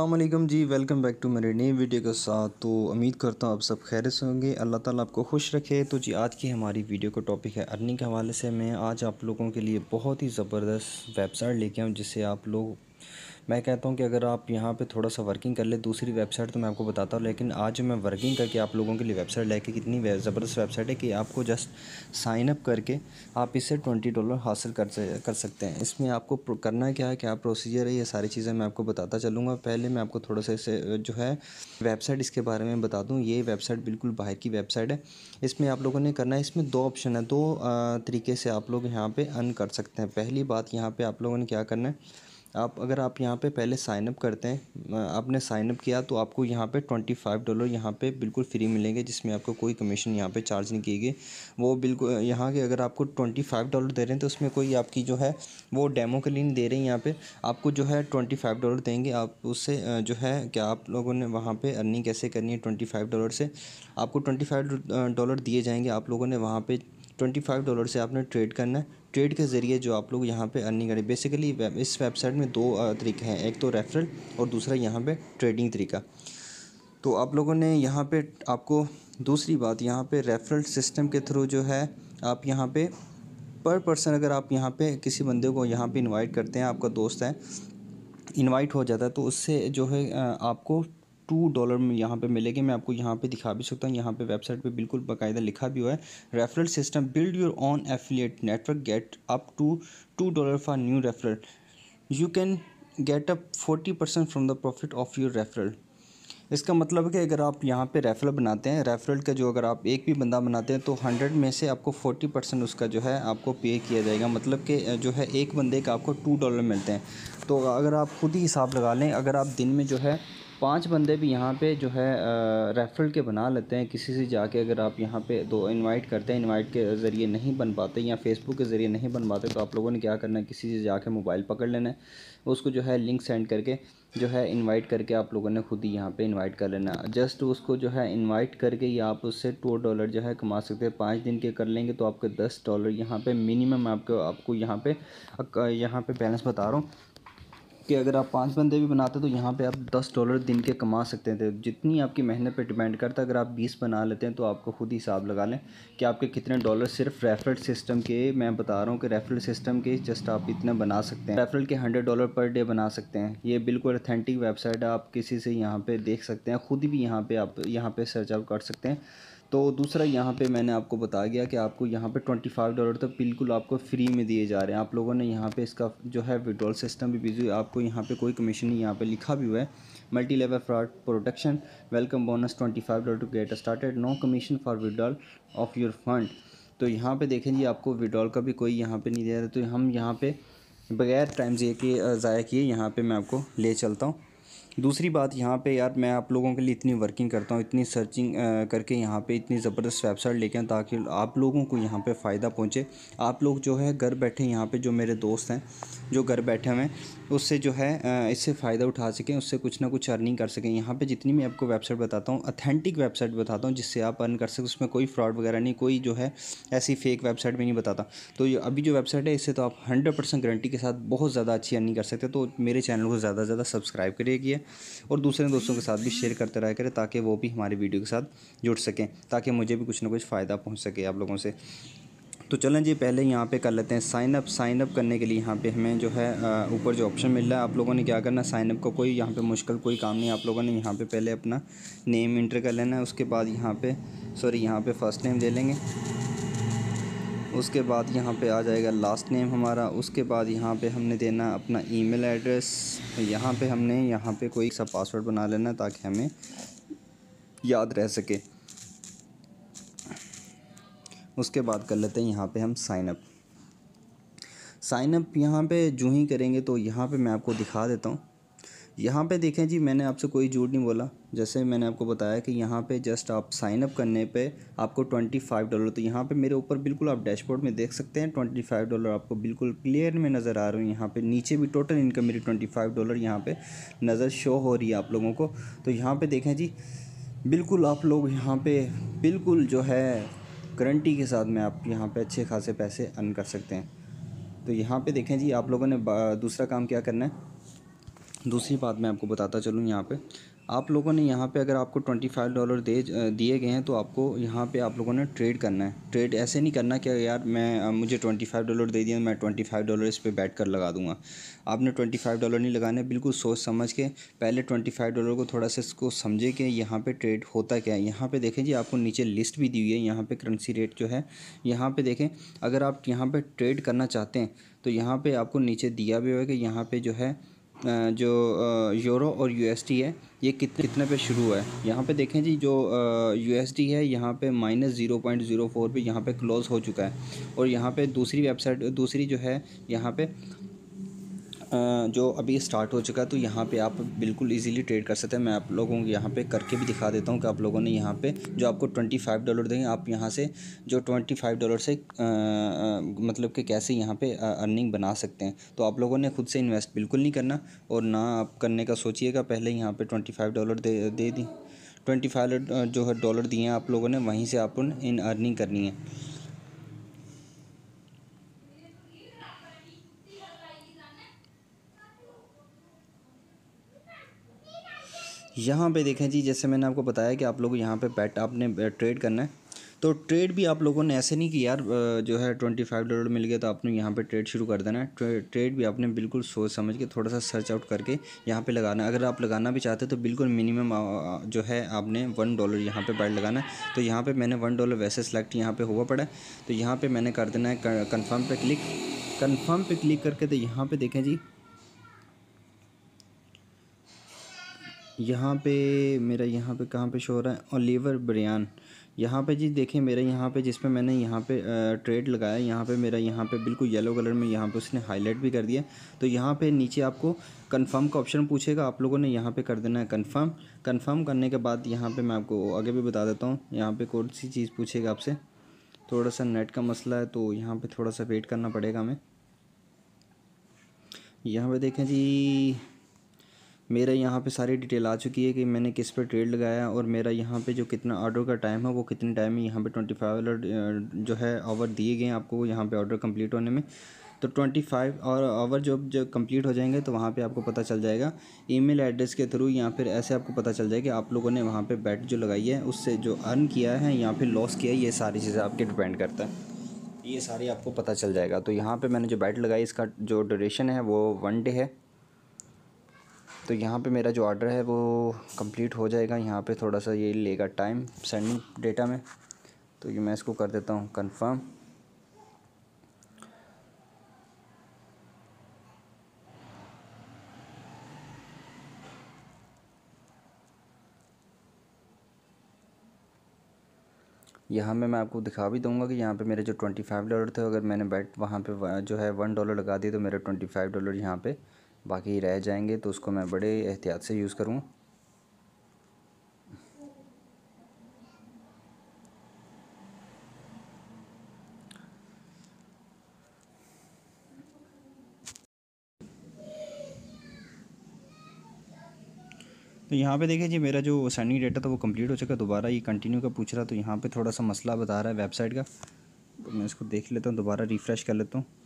अल्लाम जी welcome back to मेरे नई वीडियो के साथ तो उम्मीद करता हूँ आप सब खैर से होंगे अल्लाह ताला आपको खुश रखे तो जी आज की हमारी वीडियो का टॉपिक है अर्निंग के हवाले से मैं आज आप लोगों के लिए बहुत ही ज़बरदस्त वेबसाइट लेके आऊँ जिससे आप लोग मैं कहता हूँ कि अगर आप यहाँ पे थोड़ा सा वर्किंग कर ले दूसरी वेबसाइट तो मैं आपको बताता हूँ लेकिन आज मैं वर्किंग करके आप लोगों के लिए वेबसाइट लेके कितनी ज़बरदस्त वेबसाइट है कि आपको जस्ट साइनअप करके आप इससे ट्वेंटी डॉलर हासिल कर कर सकते हैं इसमें आपको करना क्या है क्या प्रोसीजर है ये सारी चीज़ें मैं आपको बताता चलूँगा पहले मैं आपको थोड़ा सा इसे जो है वेबसाइट इसके बारे में बता दूँ ये वेबसाइट बिल्कुल बाहर की वेबसाइट है इसमें आप लोगों ने करना है इसमें दो ऑप्शन है दो तरीके से आप लोग यहाँ पर अर्न कर सकते हैं पहली बात यहाँ पर आप लोगों ने क्या करना है आप अगर आप यहाँ पे पहले साइनअप करते हैं आपने साइनअप किया तो आपको यहाँ पे ट्वेंटी फाइव डॉलर यहाँ पे बिल्कुल फ्री मिलेंगे जिसमें आपको कोई कमीशन यहाँ पे चार्ज नहीं किएगी वो बिल्कुल यहाँ के अगर आपको ट्वेंटी फाइव डॉलर दे रहे हैं तो उसमें कोई आपकी जो है वो डेमो के लिए नहीं दे रहे हैं यहाँ पर आपको जो है ट्वेंटी फाइव डॉलर देंगे आप उससे जो है क्या आप लोगों ने वहाँ पर अर्निंग कैसे करनी है ट्वेंटी फाइव डॉलर से आपको ट्वेंटी फाइव डॉलर दिए जाएंगे आप लोगों ने वहाँ पर ट्वेंटी फाइव डॉलर से आपने ट्रेड करना है ट्रेड के ज़रिए जो आप लोग यहाँ पे अर्निंग करें बेसिकली इस वेबसाइट में दो तरीके हैं एक तो रेफरल और दूसरा यहाँ पे ट्रेडिंग तरीका तो आप लोगों ने यहाँ पे आपको दूसरी बात यहाँ पे रेफरल सिस्टम के थ्रू जो है आप यहाँ पे पर पर्सन अगर आप यहाँ पे किसी बंदे को यहाँ पे इनवाइट करते हैं आपका दोस्त है इन्वाइट हो जाता है तो उससे जो है आपको टू डॉलर में यहाँ पे मिलेगी मैं आपको यहाँ पे दिखा भी सकता हूँ यहाँ पे वेबसाइट पे बिल्कुल बाकायदा लिखा भी हुआ है referral system build your own affiliate network get up to two dollar for new referral you can get up forty percent from the profit of your referral इसका मतलब है कि अगर आप यहाँ पे रेफरल बनाते हैं रेफरल का जो अगर आप एक भी बंदा बनाते हैं तो हंड्रेड में से आपको फोर्टी परसेंट उसका जो है आपको पे किया जाएगा मतलब कि जो है एक बंदे का आपको टू डॉलर मिलते हैं तो अगर आप खुद ही हिसाब लगा लें अगर आप दिन में जो है पांच बंदे भी यहाँ पे जो है रेफरल के बना लेते हैं किसी से जाके अगर आप यहाँ पे दो इनवाइट करते हैं इनवाइट के ज़रिए नहीं बन पाते या फेसबुक के ज़रिए नहीं बन पाते तो आप लोगों ने क्या करना है किसी से जाके मोबाइल पकड़ लेना है उसको जो है लिंक सेंड करके जो है इनवाइट करके आप लोगों ने खुद ही यहाँ पे इनवाइट कर लेना जस्ट उसको जो है इनवाइट करके या आप उससे टू डॉलर जो है कमा सकते हैं पाँच दिन के कर लेंगे तो आपके दस डॉलर यहाँ पे मिनिमम आपको आपको यहाँ पे यहाँ पे बैलेंस बता रहा हूँ कि अगर आप पाँच बंदे भी बनाते तो यहाँ पे आप दस डॉलर दिन के कमा सकते थे तो जितनी आपकी मेहनत पे डिपेंड करता अगर आप बीस बना लेते हैं तो आपको खुद ही हिसाब लगा लें कि आपके कितने डॉलर सिर्फ रेफरल सिस्टम के मैं बता रहा हूँ कि रेफरल सिस्टम के जस्ट आप इतने बना सकते हैं रेफरल के हंड्रेड डॉलर पर डे बना सकते हैं ये बिल्कुल अथेंटिक वेबसाइट है आप किसी से यहाँ पर देख सकते हैं ख़ुद भी यहाँ पर आप यहाँ पर सर्च आउट कर सकते हैं तो दूसरा यहाँ पे मैंने आपको बताया गया कि आपको यहाँ पे फाइव डॉलर तक बिल्कुल आपको फ्री में दिए जा रहे हैं आप लोगों ने यहाँ पे इसका जो है विड्रॉल सिस्टम भी बिजी आपको यहाँ पे कोई कमीशन नहीं यहाँ पे लिखा भी हुआ है multi level fraud protection welcome bonus twenty five dollar to get started no commission for withdrawal of your fund तो यहाँ पर देखें जी आपको विड्रॉल का भी कोई यहाँ पर नहीं दे रहा तो हम यहाँ पर बगैर टाइम ज़ाया किए यहाँ पर मैं आपको ले चलता हूँ दूसरी बात यहाँ पे यार मैं आप लोगों के लिए इतनी वर्किंग करता हूँ इतनी सर्चिंग करके यहाँ पे इतनी ज़बरदस्त वेबसाइट लेके आए ताकि आप लोगों को यहाँ पे फ़ायदा पहुँचे आप लोग जो है घर बैठे यहाँ पे जो मेरे दोस्त हैं जो घर बैठे हुए हैं उससे जो है इससे फ़ायदा उठा सकें उससे कुछ ना कुछ अर्निंग कर सकें यहाँ पर जितनी मैं आपको वेबसाइट बताता हूँ अथेंटिक वेबसाइट बताता हूँ जिससे आप अर्न कर सकें उसमें कोई फ्रॉड वगैरह नहीं कोई जो है ऐसी फेक वेबसाइट भी नहीं बताता तो अभी जो वेबसाइट है इससे तो आप हंड्रेड गारंटी के साथ बहुत ज़्यादा अच्छी अर्निंग कर सकते हैं तो मेरे चैनल को ज़्यादा से ज़्यादा सब्सक्राइब करिए और दूसरे दोस्तों के साथ भी शेयर करते रहा करें ताकि वो भी हमारे वीडियो के साथ जुड़ सकें ताकि मुझे भी कुछ ना कुछ फ़ायदा पहुँच सके आप लोगों से तो चलें जी पहले यहाँ पे कर लेते हैं साइन अप साइन अप करने के लिए यहाँ पे हमें जो है ऊपर जो ऑप्शन मिल रहा है आप लोगों ने क्या करना साइन अप का को कोई यहाँ पे मुश्किल कोई काम नहीं आप लोगों ने यहाँ पे पहले अपना नेम इंटर कर लेना है उसके बाद यहाँ पे सॉरी यहाँ पे फर्स्ट नेम ले लेंगे उसके बाद यहाँ पे आ जाएगा लास्ट नेम हमारा उसके बाद यहाँ पे हमने देना अपना ईमेल एड्रेस यहाँ पे हमने यहाँ पे कोई सा पासवर्ड बना लेना ताकि हमें याद रह सके उसके बाद कर लेते हैं यहाँ पे हम साइनअप साइनअप यहाँ पे जो ही करेंगे तो यहाँ पे मैं आपको दिखा देता हूँ यहाँ पे देखें जी मैंने आपसे कोई झूठ नहीं बोला जैसे मैंने आपको बताया कि यहाँ पे जस्ट आप साइन अप करने पे आपको ट्वेंटी फाइव डॉलर तो यहाँ पे मेरे ऊपर बिल्कुल आप डैशबोर्ड में देख सकते हैं ट्वेंटी फाइव डॉलर आपको बिल्कुल क्लियर में नज़र आ रही है यहाँ पे नीचे भी टोटल इनकम मेरी ट्वेंटी फाइव डॉलर यहाँ पर नज़र शो हो रही है आप लोगों को तो यहाँ पर देखें जी बिल्कुल आप लोग यहाँ पर बिल्कुल जो है गारंटी के साथ में आप यहाँ पर अच्छे खासे पैसे अर्न कर सकते हैं तो यहाँ पर देखें जी आप लोगों ने दूसरा काम क्या करना है दूसरी बात मैं आपको बताता चलूँ यहाँ पे आप लोगों ने यहाँ पे अगर आपको ट्वेंटी फाइव डॉलर दे दिए गए हैं तो आपको यहाँ पे आप लोगों ने ट्रेड करना है ट्रेड ऐसे नहीं करना कि यार मैं मुझे ट्वेंटी फाइव डॉलर दे दिया मैं ट्वेंटी फाइव डॉलर इस पर बैठ कर लगा दूंगा आपने ट्वेंटी फाइव डॉलर नहीं लगाने बिल्कुल सोच समझ के पहले ट्वेंटी फाइव डॉलर को थोड़ा सा इसको समझे कि यहाँ पर ट्रेड होता क्या है यहाँ पर देखें जी आपको नीचे लिस्ट भी दी हुई है यहाँ पर करेंसी रेट जो है यहाँ पर देखें अगर आप यहाँ पर ट्रेड करना चाहते हैं तो यहाँ पर आपको नीचे दिया भी हुआ है कि यहाँ पर जो है जो यूरो और यूएसडी है ये कितने कितने पे शुरू हुआ है यहाँ पे देखें जी जो यूएसडी है यहाँ पे minus zero point zero four पर यहाँ पर क्लोज़ हो चुका है और यहाँ पे दूसरी वेबसाइट दूसरी जो है यहाँ पे जो अभी स्टार्ट हो चुका है तो यहाँ पे आप बिल्कुल इजीली ट्रेड कर सकते हैं मैं आप लोगों को यहाँ पे करके भी दिखा देता हूँ कि आप लोगों ने यहाँ पे जो आपको ट्वेंटी फाइव डॉलर देंगे आप यहाँ से जो ट्वेंटी फाइव डॉलर से आ, मतलब कि कैसे यहाँ पे अर्निंग बना सकते हैं तो आप लोगों ने खुद से इन्वेस्ट बिल्कुल नहीं करना और ना आप करने का सोचिएगा पहले यहाँ पर ट्वेंटी फाइव डॉलर दे दे दी ट्वेंटी फाइव जो है डॉलर दिए हैं आप लोगों ने वहीं से आप इन अर्निंग करनी है यहाँ पे देखें जी जैसे मैंने आपको बताया कि आप लोग यहाँ पे बैट आपने ट्रेड करना है तो ट्रेड भी आप लोगों ने ऐसे नहीं कि यार जो है ट्वेंटी फाइव डॉलर मिल गया तो आपने यहाँ पे ट्रेड शुरू कर देना है ट्रेड भी आपने बिल्कुल सोच समझ के थोड़ा सा सर्च आउट करके यहाँ पे लगाना है अगर आप लगाना भी चाहते हैं तो बिल्कुल मिनिमम जो है आपने वन डॉलर यहाँ पे बैट लगाना है तो यहाँ पर मैंने वन डॉलर वैसे सेलेक्ट यहाँ पर हुआ पड़ा तो यहाँ पर मैंने कर देना है कन्फर्म पर क्लिक कन्फर्म पर क्लिक करके तो यहाँ पर देखें जी यहाँ पे मेरा यहाँ पे कहाँ पे शो हो रहा है ओलीवर ब्रियान यहाँ पे जी देखें मेरा यहाँ पे जिसमें मैंने यहाँ पे ट्रेड लगाया यहाँ पे मेरा यहाँ पे बिल्कुल येलो कलर में यहाँ पे उसने हाईलाइट भी कर दिया तो यहाँ पे नीचे आपको कंफर्म का ऑप्शन पूछेगा आप लोगों ने यहाँ पे कर देना है कंफर्म कंफर्म करने के बाद यहाँ पे मैं आपको आगे भी बता देता हूँ यहाँ पर कौन सी चीज़ पूछेगा आपसे थोड़ा सा नेट का मसला है तो यहाँ पर थोड़ा सा वेट करना पड़ेगा हमें यहाँ पर देखें जी मेरा यहाँ पे सारी डिटेल आ चुकी है कि मैंने किस पे ट्रेड लगाया और मेरा यहाँ पे जो कितना ऑर्डर का टाइम है वो कितने टाइम में यहाँ पे ट्वेंटी फाइव जो है आवर दिए गए हैं आपको यहाँ पे ऑर्डर कंप्लीट होने में तो ट्वेंटी फाइव और आवर जब जब कंप्लीट हो जाएंगे तो वहाँ पे आपको पता चल जाएगा ईमेल एड्रेस के थ्रू या फिर ऐसे आपको पता चल जाएगा आप लोगों ने वहाँ पर बैट जो लगाई है उससे जो अर्न किया है या फिर लॉस किया है ये सारी चीज़ें आपके डिपेंड करता है ये सारी आपको पता चल जाएगा तो यहाँ पे मैंने जो बैट लगाई इसका जो ड्यूरेशन है वो वन डे है तो यहाँ पे मेरा जो ऑर्डर है वो कंप्लीट हो जाएगा यहाँ पे थोड़ा सा ये लेगा टाइम सेंडिंग डेटा में तो ये मैं इसको कर देता हूँ कंफर्म यहाँ में मैं आपको दिखा भी दूंगा कि यहाँ पे मेरे जो ट्वेंटी फाइव डॉलर थे अगर मैंने बैट वहाँ पे जो है वन डॉलर लगा दिए तो मेरे ट्वेंटी फाइव डॉलर यहाँ पे बाकी रह जाएंगे तो उसको मैं बड़े एहतियात से यूज़ करूँ तो यहाँ पे देखिए जी मेरा जो सेंडिंग डेटा था वो कंप्लीट हो चुका है दोबारा ये कंटिन्यू का पूछ रहा तो यहाँ पे थोड़ा सा मसला बता रहा है वेबसाइट का तो मैं इसको देख लेता हूँ दोबारा रिफ़्रेश कर लेता हूँ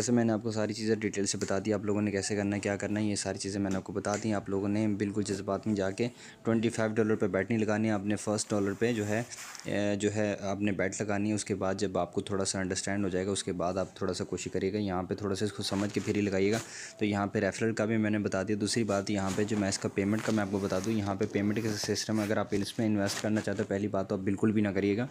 जैसे मैंने आपको सारी चीज़ें डिटेल से बता दी आप लोगों ने कैसे करना है क्या करना है ये सारी चीज़ें मैंने आपको बता दी आप लोगों ने बिल्कुल जज्बात में जाके ट्वेंटी फाइव डॉलर पर बैट नहीं लगानी है आपने फ़र्स्ट डॉलर पे जो है जो है आपने बैट लगानी है उसके बाद जब आपको थोड़ा सा अंडरस्टैंड हो जाएगा उसके बाद आप थोड़ा सा कोशिश करिएगा यहाँ पर थोड़ा सा इसको समझ के फिर ही लगाइएगा तो यहाँ पर रेफरल का भी मैंने बता दिया दूसरी बात यहाँ पर जो मैं इसका पेमेंट का मैं आपको बता दूँ यहाँ पर पेमेंट का सिस्टम अगर आप इसमें इन्वेस्ट करना चाहते हो पहली बात तो आप बिल्कुल भी ना करिएगा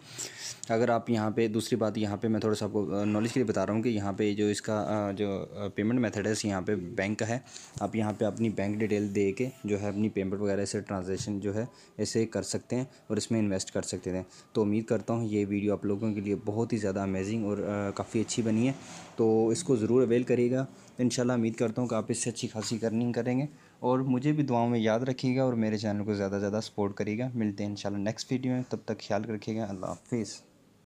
अगर आप यहाँ पर दूसरी बात यहाँ पर मैं थोड़ा सा आपको नॉलेज के लिए बता रहा हूँ कि यहाँ पर जो इसका इसका जो पेमेंट मेथड है यहाँ पे बैंक का है आप यहाँ पे अपनी बैंक डिटेल दे के जो है अपनी पेमेंट वगैरह से ट्रांजेक्शन जो है इसे कर सकते हैं और इसमें इन्वेस्ट कर सकते हैं तो उम्मीद करता हूँ ये वीडियो आप लोगों के लिए बहुत ही ज़्यादा अमेजिंग और काफ़ी अच्छी बनी है तो इसको ज़रूर अवेल करिएगा इन उम्मीद करता हूँ कि आप इससे अच्छी खासी अर्निंग करेंगे और मुझे भी दुआओं में याद रखिएगा और मेरे चैनल को ज़्यादा से ज़्यादा सपोर्ट करिएगा मिलते हैं इन नेक्स्ट वीडियो में तब तक ख्याल रखिएगा अल्लाह हाफिज़